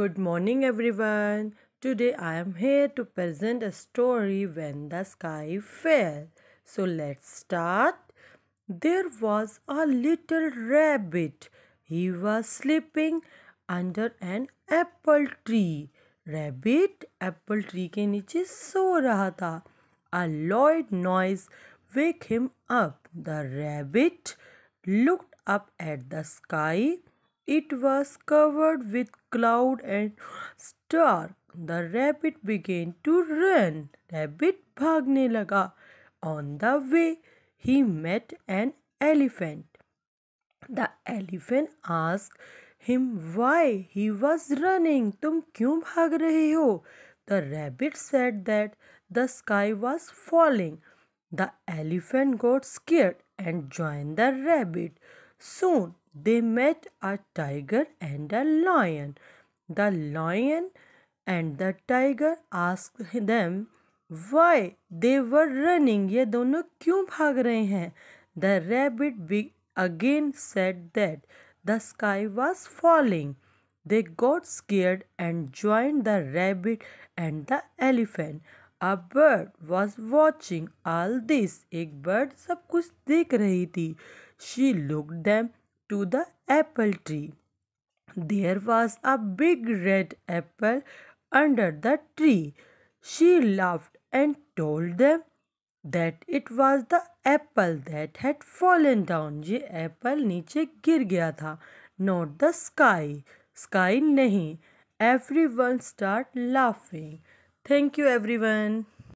Good morning everyone. Today I am here to present a story when the sky fell. So let's start. There was a little rabbit. He was sleeping under an apple tree. Rabbit, apple tree ke niche so raha tha. A loud noise wake him up. The rabbit looked up at the sky. It was covered with cloud and star. The rabbit began to run. Rabbit bhagne laga. On the way, he met an elephant. The elephant asked him why he was running. तुम क्यों भाग रहे हो? The rabbit said that the sky was falling. The elephant got scared and joined the rabbit. Soon They met a tiger and a lion. The lion and the tiger asked them why they were running. ये दोनों क्यों भाग रहे हैं The rabbit again said that the sky was falling. They got scared and joined the rabbit and the elephant. A bird was watching all this. एक bird सब कुछ देख रही थी She looked them to the apple tree. There was a big red apple under the tree. She laughed and told them that it was the apple that had fallen down. The apple नीचे गिर गया था Not the sky. Sky नहीं. Everyone start laughing. Thank you everyone.